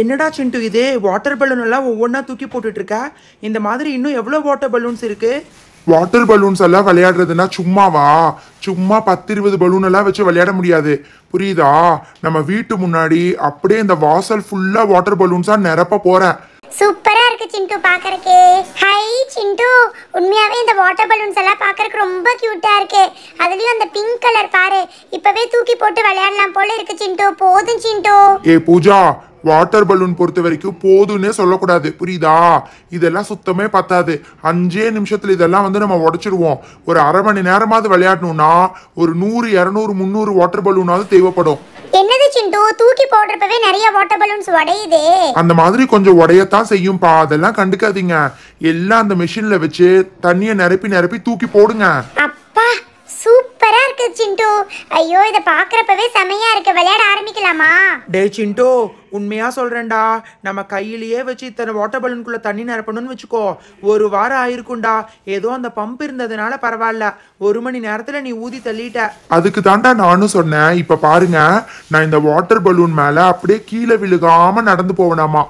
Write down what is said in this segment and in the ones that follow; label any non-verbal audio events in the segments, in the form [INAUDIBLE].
என்னடா சின்ட்டு இது water balloon எல்லாம் ஒவ்வொன்றா தூக்கி போட்டுட்டு இருக்க இந்த மாதிரி இன்னும் எவ்வளோ வாட்டர் பலூன்ஸ் இருக்கு வாட்டர் பலூன்ஸ் எல்லாம் விளையாடுறதுன்னா சும்மாவா சும்மா பத்து இருபது பலூன் எல்லாம் வச்சு விளையாட முடியாது புரியுதா நம்ம வீட்டு முன்னாடி அப்படியே இந்த வாசல் ஃபுல்லா வாட்டர் பலூன்ஸா நிரப்ப போறேன் சூப்பரா இருக்கு சிண்டு பாக்கறக்கே ஹை சிண்டு உண்மையாவே இந்த வாட்டர் பலூன்ஸ் எல்லாம் பாக்கறதுக்கு ரொம்ப கியூட்டா இருக்கு அதுலயும் அந்த பிங்க் கலர் பாரு இப்பவே தூக்கி போட்டு விளையாடலாம் போல இருக்கு சிண்டு போதும் சிண்டு ஏ பூஜா வாட்டர் பலூன் பொறுத்த வரைக்கும் போதுன்னே சொல்லக்கூடாது புரியுதா இதெல்லாம் சுத்தமே பத்தாது அஞ்சே நிமிஷத்தில் இதெல்லாம் வந்து நம்ம உடச்சிடுவோம் ஒரு அரை மணி நேரமாவது விளையாடணும்னா ஒரு நூறு இரநூறு முந்நூறு வாட்டர் பலூனாவது தேவைப்படும் என்னது சிண்டு தூக்கி போடுறப்பவே நிறைய வாட்டர் பலூன்ஸ் உடையுதே அந்த மாதிரி கொஞ்சம் உடையத்தான் செய்யும்பா அதெல்லாம் கண்டுக்காதீங்க எல்லாம் அந்த மிஷின்ல வச்சு தண்ணியை நிரப்பி நிரப்பி தூக்கி போடுங்க அப்பா சூப்பர் இருக்கு சிண்டு ஐயோ இதை பார்க்குறப்பவே செமையா இருக்கு விளையாட ஆரம்பிக்கலாமா டே சிண்டு உண்மையா சொல்றேன்டா நம்ம கையிலேயே வச்சு இத்தனை வாட்டர் பலூனுக்குள்ள தண்ணி நிரப்பணும்னு வச்சுக்கோ ஒரு வாரம் ஆயிருக்கும்டா ஏதோ அந்த பம்ப் இருந்ததுனால பரவாயில்ல ஒரு மணி நேரத்துல நீ ஊதி தள்ளிட்ட அதுக்கு தாண்டா நானும் சொன்னேன் இப்ப பாருங்க நான் இந்த வாட்டர் பலூன் மேல அப்படியே கீழே விழுகாம நடந்து போவேனாமா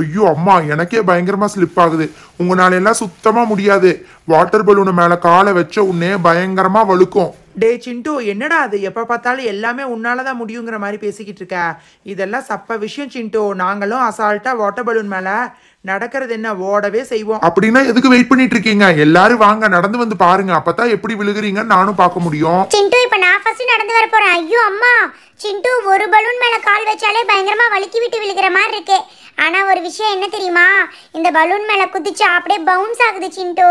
ஐயோ அம்மா எனக்கே பயங்கரமா ஸ்லிப் ஆகுது உங்களால எல்லாம் சுத்தமா முடியாது வாட்டர் பலூன் மேல காலை வச்ச உன்னே பயங்கரமா வழுக்கும் டே சிண்டு என்னடா அது எப்போ பார்த்தாலும் எல்லாமே உன்னால தான் முடியுங்கிற மாதிரி பேசிக்கிட்டு இருக்க இதெல்லாம் சப்ப விஷயம் சிண்டு நாங்களும் அசால்ட்டாக வாட்டர் பலூன் மேலே நடக்கிறது என்ன ஓடவே செய்வோம் அப்படின்னா எதுக்கு வெயிட் பண்ணிட்டு இருக்கீங்க எல்லாரும் வாங்க நடந்து வந்து பாருங்க அப்பதான் எப்படி விழுகுறீங்கன்னு நானும் பார்க்க முடியும் சிண்டு இப்ப நான் ஃபர்ஸ்ட் நடந்து வர போறேன் ஐயோ அம்மா சிண்டு ஒரு பலூன் மேல கால் வச்சாலே பயங்கரமா வலிக்கி விட்டு விழுகிற மாதிரி இருக்கு ஆனா ஒரு விஷயம் என்ன தெரியுமா இந்த பலூன் மேல குதிச்சு அப்படியே பவுன்ஸ் ஆகுது சிண்டு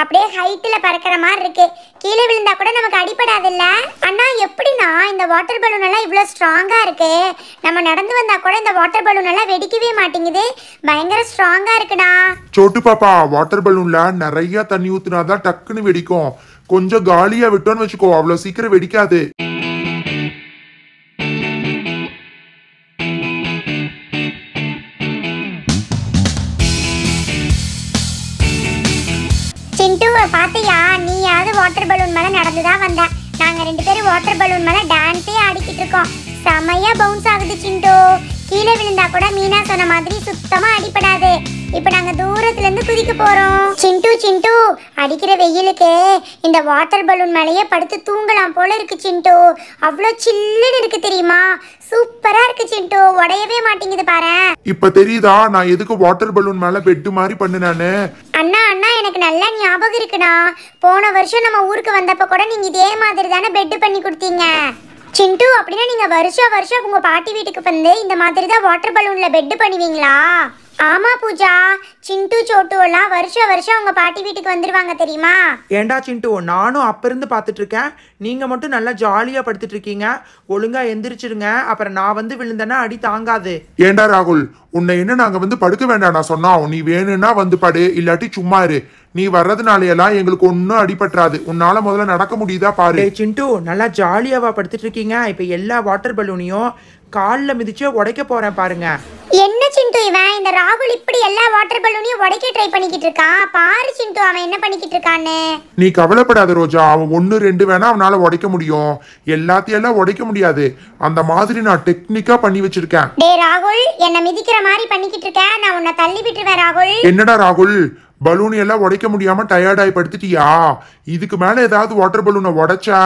அப்படியே ஹைட்ல பறக்கிற மாதிரி இருக்கு கீழே விழுந்தா கூட நமக்கு அடிபடாது இல்ல அண்ணா எப்படின்னா இந்த வாட்டர் பலூன் எல்லாம் இவ்வளவு ஸ்ட்ராங்கா இருக்கு நம்ம நடந்து வந்தா கூட இந்த வாட்டர் பலூன் எல்லாம் வெடிக்கவே மாட்டேங்குது பயங்கர ஸ்ட்ராங் ஸ்ட்ராங்கா இருக்குடா சோட்டு பாப்பா வாட்டர் பலூன்ல நிறைய தண்ணி ஊத்துனாதான் டக்குன்னு வெடிக்கும் கொஞ்சம் காலியா விட்டோன்னு வச்சுக்கோ அவ்வளவு சீக்கிரம் வெடிக்காது பாத்தியா நீயாவது வாட்டர் பலூன் மேல நடந்துதான் வந்த நாங்க ரெண்டு பேரும் வாட்டர் பலூன் மேல டான்ஸே ஆடிக்கிட்டு இருக்கோம் செமையா பவுன்ஸ் ஆகுது சிண்டோ கீழே விழுந்தா கூட மீனா சொன்ன மாதிரி சுத்தமா அடிபடாது இப்ப நாங்க தூரத்துல இருந்து குதிக்க போறோம் சிண்டு சிண்டு அடிக்கிற வெயிலுக்கு இந்த வாட்டர் பலூன் மேலேயே படுத்து தூங்கலாம் போல இருக்கு சிண்டு அவ்வளோ சில்லுன்னு இருக்கு தெரியுமா சூப்பரா இருக்கு சிண்டு உடையவே மாட்டேங்குது பாரு இப்ப தெரியுதா நான் எதுக்கு வாட்டர் பலூன் மேல பெட்டு மாதிரி பண்ணுனானு அண்ணா அண்ணா எனக்கு நல்லா ஞாபகம் இருக்குண்ணா போன வருஷம் நம்ம ஊருக்கு வந்தப்ப கூட நீங்க இதே மாதிரி தானே பெட்டு பண்ணி கொடுத்தீங்க சிண்டு அப்படின்னா நீங்கள் வருஷம் வருஷம் உங்கள் பாட்டி வீட்டுக்கு வந்து இந்த மாதிரி தான் வாட்டர் பலூனில் பெட்டு பண்ணுவீங்களா ஆமா பூஜா சிண்டு சோட்டு எல்லாம் வருஷம் வருஷம் அவங்க பாட்டி வீட்டுக்கு வந்துருவாங்க தெரியுமா ஏண்டா சிண்டு நானும் அப்ப இருந்து பார்த்துட்டு இருக்கேன் நீங்க மட்டும் நல்லா ஜாலியா படுத்துட்டு இருக்கீங்க ஒழுங்கா எந்திரிச்சிருங்க அப்புறம் நான் வந்து விழுந்தேன்னா அடி தாங்காது ஏண்டா ராகுல் உன்னை என்ன நாங்க வந்து படுக்க வேண்டாம் நான் சொன்னோம் நீ வேணும்னா வந்து படு இல்லாட்டி சும்மா இரு நீ வர்றதுனால எல்லாம் எங்களுக்கு ஒன்றும் அடிபட்டுறாது உன்னால முதல்ல நடக்க முடியுதா பாரு டேய் சிண்டு நல்லா ஜாலியாவா படுத்துட்டு இருக்கீங்க இப்போ எல்லா வாட்டர் பலூனையும் காலில் மிதிச்சே உடைக்க போறேன் பாருங்க சிந்து இவன் இந்த ராகுல் இப்படி எல்லா வாட்டர் பலூனையும் உடைக்க ட்ரை பண்ணிக்கிட்டு இருக்கான் பாரு சிந்து அவன் என்ன பண்ணிக்கிட்டு இருக்கான்னு நீ கவலைப்படாத ரோஜா அவன் ஒன்று ரெண்டு வேணா அவனால உடைக்க முடியும் எல்லாத்தையும் எல்லாம் உடைக்க முடியாது அந்த மாதிரி நான் டெக்னிக்கா பண்ணி வச்சிருக்கேன் டே ராகுல் என்ன மிதிக்கிற மாதிரி பண்ணிக்கிட்டு இருக்க நான் உன்னை தள்ளி விட்டுருவேன் ராகுல் என்னடா ராகுல் பலூன் எல்லாம் உடைக்க முடியாம டயர்டாய் படுத்துட்டியா இதுக்கு மேல ஏதாவது வாட்டர் பலூனை உடைச்சா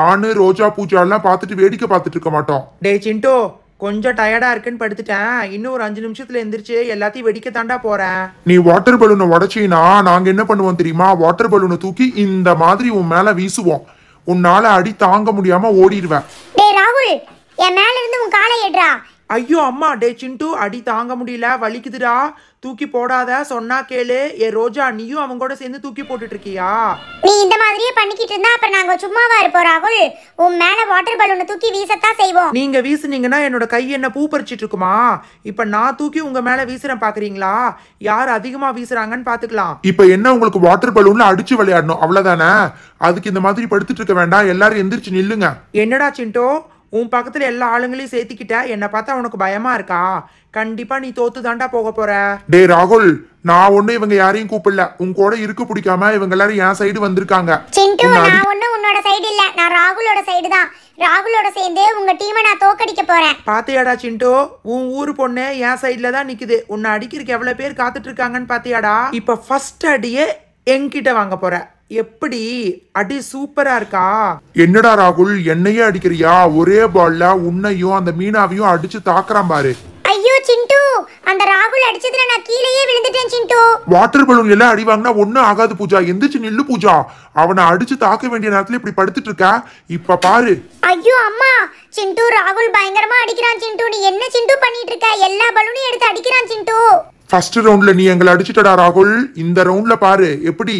நானு ரோஜா பூஜா எல்லாம் பார்த்துட்டு வேடிக்கை பார்த்துட்டு இருக்க மாட்டோம் டே சிண்டோ கொஞ்சம் டயர்டா இருக்குன்னு படுத்துட்டேன் இன்னும் ஒரு அஞ்சு நிமிஷத்துல எந்திரிச்சு எல்லாத்தையும் வெடிக்க தாண்டா போறேன் நீ வாட்டர் பலூனை உடச்சினா நாங்க என்ன பண்ணுவோம் தெரியுமா வாட்டர் பலூனை தூக்கி இந்த மாதிரி உன் மேல வீசுவோம் உன்னால அடி தாங்க முடியாம ஓடிடுவேன் டேய் ராகுல் என் மேல இருந்து உன் காலை ஐயோ அம்மா டே சிண்டு அடி தாங்க முடியல வலிக்குதுடா தூக்கி போடாத சொன்னா கேளு ஏ ரோஜா நீயும் அவங்க கூட சேர்ந்து தூக்கி போட்டுட்டு இருக்கியா நீ இந்த மாதிரியே பண்ணிக்கிட்டு இருந்தா அப்புறம் நாங்க சும்மாவா இருப்போம் ராகுல் உன் மேல வாட்டர் பலூனை தூக்கி வீசத்தா செய்வோம் நீங்க வீசுனீங்கன்னா என்னோட கை என்ன பூ பறிச்சிட்டு இருக்குமா இப்ப நான் தூக்கி உங்க மேல வீசுறேன் பாக்குறீங்களா யார் அதிகமா வீசுறாங்கன்னு பாத்துக்கலாம் இப்ப என்ன உங்களுக்கு வாட்டர் பலூன்ல அடிச்சு விளையாடணும் அவ்வளவுதானே அதுக்கு இந்த மாதிரி படுத்துட்டு இருக்க வேண்டாம் எல்லாரும் எந்திரிச்சு நில்லுங்க என்னடா சிண்டோ உன் பக்கத்தில் எல்லா ஆளுங்களையும் சேர்த்திக்கிட்ட என்னை பார்த்தா உனக்கு பயமா இருக்கா கண்டிப்பா நீ தோத்து தாண்டா போக போற டே ராகுல் நான் ஒண்ணு இவங்க யாரையும் கூப்பிடல உன் கூட இருக்கு பிடிக்காம இவங்க எல்லாரும் என் சைடு வந்திருக்காங்க சிண்டு நான் ஒண்ணு உன்னோட சைடு இல்ல நான் ராகுலோட சைடு தான் ராகுலோட சேர்ந்து உங்க டீமை நான் தோக்கடிக்க போறேன் பாத்தியாடா சிண்டோ உன் ஊர் பொண்ணு என் சைடுல தான் நிக்குது உன்னை அடிக்கிறதுக்கு எவ்வளவு பேர் காத்துட்டு இருக்காங்கன்னு பாத்தியாடா இப்ப ஃபர்ஸ்ட் அடியே என்கிட்ட வாங்க போற எப்படி அடி சூப்பரா இருக்கா என்னடா ராகுல் என்னையே அடிக்கிறியா ஒரே பால்ல உன்னையும் அந்த மீனாவையும் அடிச்சு தாக்குறான் பாரு ஐயோ சிண்டு அந்த ராகுல் அடிச்சதுல நான் கீழேயே விழுந்துட்டேன் சிண்டு வாட்டர் பலூன் எல்லாம் அடி வாங்கினா ஒண்ணும் ஆகாது பூஜா எந்திரிச்சு நில்லு பூஜா அவனை அடிச்சு தாக்க வேண்டிய நேரத்துல இப்படி படுத்துட்டு இருக்கா இப்ப பாரு ஐயோ அம்மா சிண்டு ராகுல் பயங்கரமா அடிக்கிறான் சிண்டு நீ என்ன சிண்டு பண்ணிட்டு இருக்க எல்லா பலூனையும் எடுத்து அடிக்கிறான் சிண்டு ஃபர்ஸ்ட் ரவுண்ட்ல நீ எங்களை அடிச்சுட்டடா ராகுல் இந்த ரவுண்ட்ல பாரு எப்படி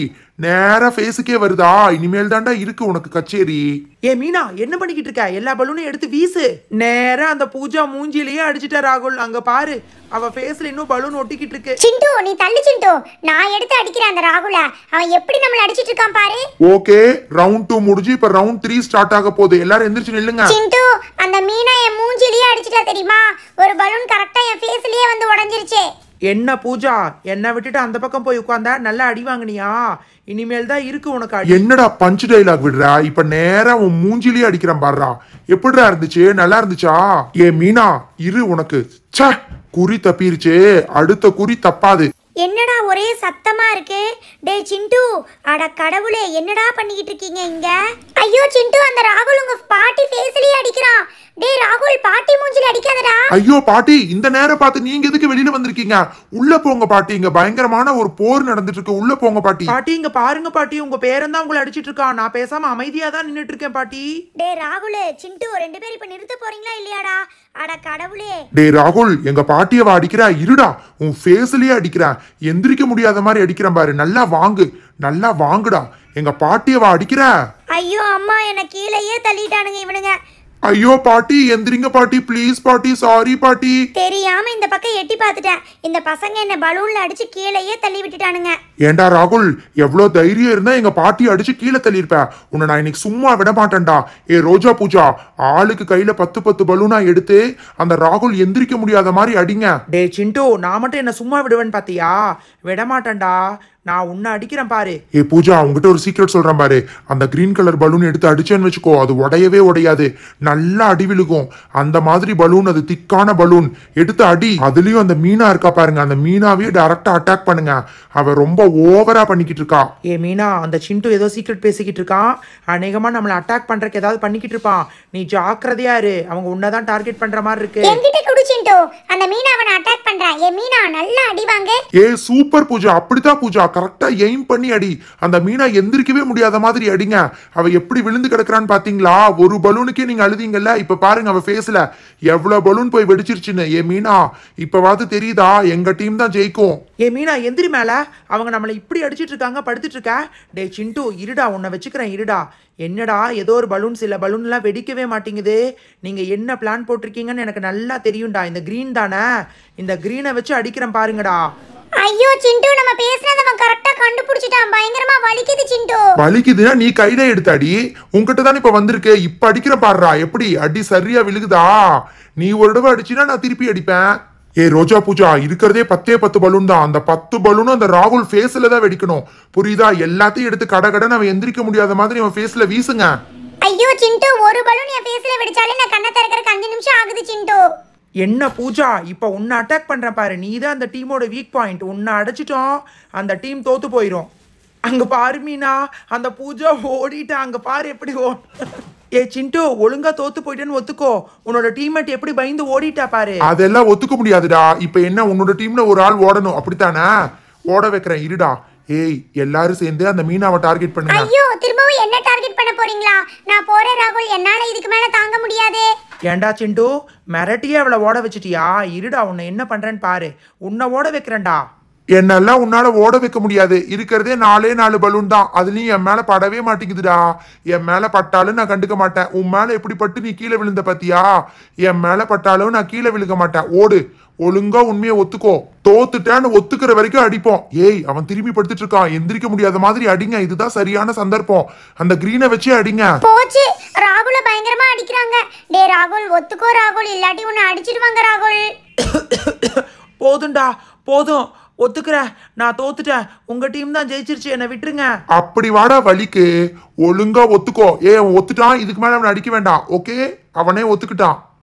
நேரா ஃபேஸுக்கே வருதா இனிமேல் தாண்டா இருக்கு உனக்கு கச்சேரி ஏ மீனா என்ன பண்ணிக்கிட்டு இருக்க எல்லா பலூனும் எடுத்து வீசு நேரா அந்த பூஜா மூஞ்சிலேயே அடிச்சுட்டா ராகுல் அங்க பாரு அவ ஃபேஸ்ல இன்னும் பலூன் ஒட்டிக்கிட்டு இருக்கு சிண்டு நீ தள்ளு சிண்டு நான் எடுத்து அடிக்கிறேன் அந்த ராகுல அவன் எப்படி நம்மள அடிச்சிட்டு இருக்கான் பாரு ஓகே ரவுண்ட் 2 முடிஞ்சு இப்ப ரவுண்ட் 3 ஸ்டார்ட் ஆக போகுது எல்லாரும் எந்திரச்சு நில்லுங்க சிண்டு அந்த மீனா என் மூஞ்சிலேயே அடிச்சிட்டா தெரியுமா ஒரு பலூன் கரெக்ட்டா என் ஃபேஸ்லயே வந்து உடைஞ்சிருச்சு என்ன பூஜா என்ன விட்டுட்டு அந்த பக்கம் போய் உட்காந்தா நல்லா அடி வாங்கினியா இனிமேல் தான் இருக்கு உனக்கு என்னடா பஞ்சு டைலாக் விடுறா இப்ப நேரம் உன் மூஞ்சிலேயே அடிக்கிறான் பாடுறா எப்படிடா இருந்துச்சு நல்லா இருந்துச்சா ஏ மீனா இரு உனக்கு ச குறி தப்பிருச்சு அடுத்த குறி தப்பாது என்னடா ஒரே சத்தமா இருக்கு டேய் சிண்டு அட கடவுளே என்னடா பண்ணிக்கிட்டு இருக்கீங்க இங்க ஐயோ சிண்டு அந்த ராகுல் உங்க பாட்டி ஃபேஸ்லயே அடிக்கிறான் டேய் ராகுல் பாட்டி மூஞ்சில அடிக்காதடா ஐயோ பாட்டி இந்த நேரம் பார்த்து நீங்க எதுக்கு வெளியில வந்திருக்கீங்க உள்ள போங்க பாட்டி இங்க பயங்கரமான ஒரு போர் நடந்துட்டு இருக்கு உள்ள போங்க பாட்டி பாட்டி இங்க பாருங்க பாட்டி உங்க பேரன் தான் உங்களை அடிச்சிட்டு இருக்கான் நான் பேசாம அமைதியா தான் நின்னுட்டு இருக்கேன் பாட்டி டேய் ராகுல் சிண்டு ரெண்டு பேரும் இப்ப நிறுத்த போறீங்களா இல்லையாடா அட கடவுளே டேய் ராகுல் எங்க பாட்டிய வா அடிக்கிறா இருடா உன் ஃபேஸ்லயே அடிக்கிறா எந்திரிக்க முடியாத மாதிரி அடிக்கிறேன் பாரு நல்லா வாங்கு நல்லா வாங்குடா எங்க பாட்டிய வா அடிக்கிறா ஐயோ அம்மா என்ன கீழேயே தள்ளிட்டானுங்க இவனுங்க ஐயோ பாட்டி எந்திரிங்க பாட்டி ப்ளீஸ் பாட்டி சாரி பாட்டி தெரியாம இந்த பக்கம் எட்டி பார்த்துட்டேன் இந்த பசங்க என்ன பலூன்ல அடிச்சு கீழேயே தள்ளி விட்டுட்டானுங்க ஏண்டா ராகுல் எவ்வளோ தைரியம் இருந்தால் எங்க பாட்டியை அடிச்சு கீழே தள்ளியிருப்ப உன்னை நான் இன்னைக்கு சும்மா விட மாட்டேன்டா ஏ ரோஜா பூஜா ஆளுக்கு கையில் பத்து பத்து பலூனா எடுத்து அந்த ராகுல் எந்திரிக்க முடியாத மாதிரி அடிங்க டே சிண்டு நான் மட்டும் என்னை சும்மா விடுவேன்னு பாத்தியா விடமாட்டேன்டா நான் உன்னை அடிக்கிறேன் பாரு ஏ பூஜா உங்ககிட்ட ஒரு சீக்ரெட் சொல்கிறேன் பாரு அந்த கிரீன் கலர் பலூன் எடுத்து அடிச்சேன்னு வச்சுக்கோ அது உடையவே உடையாது நல்லா அடி விழுகும் அந்த மாதிரி பலூன் அது திக்கான பலூன் எடுத்து அடி அதுலயும் அந்த மீனா இருக்கா பாருங்க அந்த மீனாவே டேரெக்டாக அட்டாக் பண்ணுங்க அவ ரொம்ப ஓவரா பண்ணிக்கிட்டு இருக்கான் ஏ மீனா அந்த சிண்டு ஏதோ சீக்ரெட் பேசிக்கிட்டு இருக்கான் அநேகமா நம்மள அட்டாக் பண்றதுக்கு ஏதாவது பண்ணிக்கிட்டு இருப்பான் நீ ஜாக்கிரதையா இரு அவங்க உன்னதான் டார்கெட் பண்ற மாதிரி இருக்கு என்கிட்ட குடு சிண்டு அந்த மீனா அவன அட்டாக் பண்றா ஏ மீனா நல்லா அடி வாங்க ஏ சூப்பர் பூஜா அப்படிதான் பூஜா கரெக்டா எய்ம் பண்ணி அடி அந்த மீனா எந்திரிக்கவே முடியாத மாதிரி அடிங்க அவ எப்படி விழுந்து கிடக்குறான்னு பாத்தீங்களா ஒரு பலூனுக்கே நீங்க அழுதீங்கல்ல இப்ப பாருங்க அவ ஃபேஸ்ல எவ்வளவு பலூன் போய் வெடிச்சிருச்சுன்னு ஏ மீனா இப்பவாது தெரியுதா எங்க டீம் தான் ஜெயிக்கும் ஏ மீனா எந்திரி மேல அவங்க நம்மளை இப்படி அடிச்சிட்டு இருக்காங்க படுத்துட்டு இருக்க டே சிண்டு இருடா உன்னை வச்சுக்கிறேன் இருடா என்னடா ஏதோ ஒரு பலூன்ஸ் இல்லை பலூன்லாம் வெடிக்கவே மாட்டேங்குது நீங்கள் என்ன பிளான் போட்டிருக்கீங்கன்னு எனக்கு நல்லா தெரியும்டா இந்த க்ரீன் தானே இந்த க்ரீனை வச்சு அடிக்கிறேன் பாருங்கடா ஐயோ சிண்டு நம்ம பேசுறத அவன் கரெக்ட்டா கண்டுபிடிச்சிட்டான் பயங்கரமா வலிக்குது சிண்டு வலிக்குதுன்னா நீ கையில எடுத்து அடி உன்கிட்ட தான் இப்ப வந்திருக்கு இப்ப அடிக்கிற பாடுறா எப்படி அடி சரியா விழுகுதா நீ ஒரு தடவை அடிச்சினா நான் திருப்பி அடிப்பேன் ஏ ரோஜா பூஜா இருக்கிறதே பத்தே பத்து பலூன் தான் அந்த பத்து பலூனும் அந்த ராகுல் ஃபேஸ்ல தான் வெடிக்கணும் புரியுதா எல்லாத்தையும் எடுத்து கட கடை நம்ம எந்திரிக்க முடியாத மாதிரி அவன் ஃபேஸ்ல வீசுங்க ஐயோ சிண்டு ஒரு பலூன் என் ஃபேஸ்ல வெடிச்சாலே நான் கண்ணை திறக்கிறதுக்கு அஞ்சு நிமிஷம் ஆகுது சிண்டு என்ன பூஜா இப்போ உன்னை அட்டாக் பண்ற பாரு நீ தான் அந்த டீமோட வீக் பாயிண்ட் உன்னை அடைச்சிட்டோம் அந்த டீம் தோத்து போயிடும் அங்கே பாரு மீனா அந்த பூஜா ஓடிட்டு அங்கே பாரு எப்படி ஓ ஏ சிண்டு ஒழுங்கா தோத்து போயிட்டேன்னு ஒத்துக்கோ உன்னோட டீம்மேட் எப்படி பயந்து ஓடிட்டா பாரு அதெல்லாம் ஒத்துக்க முடியாதுடா இப்ப என்ன உன்னோட டீம்ல ஒரு ஆள் ஓடணும் அப்படித்தானே ஓட வைக்கிறேன் இருடா ஏய் எல்லாரும் சேர்ந்து அந்த மீனாவை டார்கெட் பண்ணுங்க ஐயோ திரும்பவும் என்ன டார்கெட் பண்ண போறீங்களா நான் போறேன் ராகுல் என்னால இதுக்கு மேல தாங்க முடியாது ஏண்டா சிண்டு மிரட்டியே அவளை ஓட வச்சிட்டியா இருடா உன்னை என்ன பண்றேன்னு பாரு உன்னை ஓட வைக்கிறேன்டா என்னெல்லாம் உன்னால ஓட வைக்க முடியாது இருக்கிறதே நாலே நாலு பலூன் தான் அதுலயும் என் மேல படவே மாட்டேங்குதுடா என் மேல பட்டாலும் நான் கண்டுக்க மாட்டேன் உன் மேல எப்படி பட்டு நீ கீழே விழுந்த பத்தியா என் மேல பட்டாலும் நான் கீழே விழுக்க மாட்டேன் ஓடு ஒழுங்கா உண்மையை ஒத்துக்கோ தோத்துட்டான்னு ஒத்துக்கிற வரைக்கும் அடிப்போம் ஏய் அவன் திரும்பி படுத்துட்டு இருக்கான் எந்திரிக்க முடியாத மாதிரி அடிங்க இதுதான் சரியான சந்தர்ப்பம் அந்த கிரீனை வச்சு அடிங்க போச்சு ராகுல பயங்கரமா அடிக்கிறாங்க டே ராகுல் ஒத்துக்கோ ராகுல் இல்லாட்டி உன்னை அடிச்சிடுவாங்க ராகுல் [COUGHS] போதும்டா போதும் ஒத்துக்கிறேன் நான் தோத்துட்டேன் உங்க டீம் தான் ஜெயிச்சிருச்சு என்னை விட்டுருங்க அப்படி வாடா வழிக்கு ஒழுங்கா ஒத்துக்கோ ஏ ஒத்துட்டான் இதுக்கு மேல அவனை அடிக்க வேண்டாம் ஓகே அவனே ஒத்துக்கிட்டான்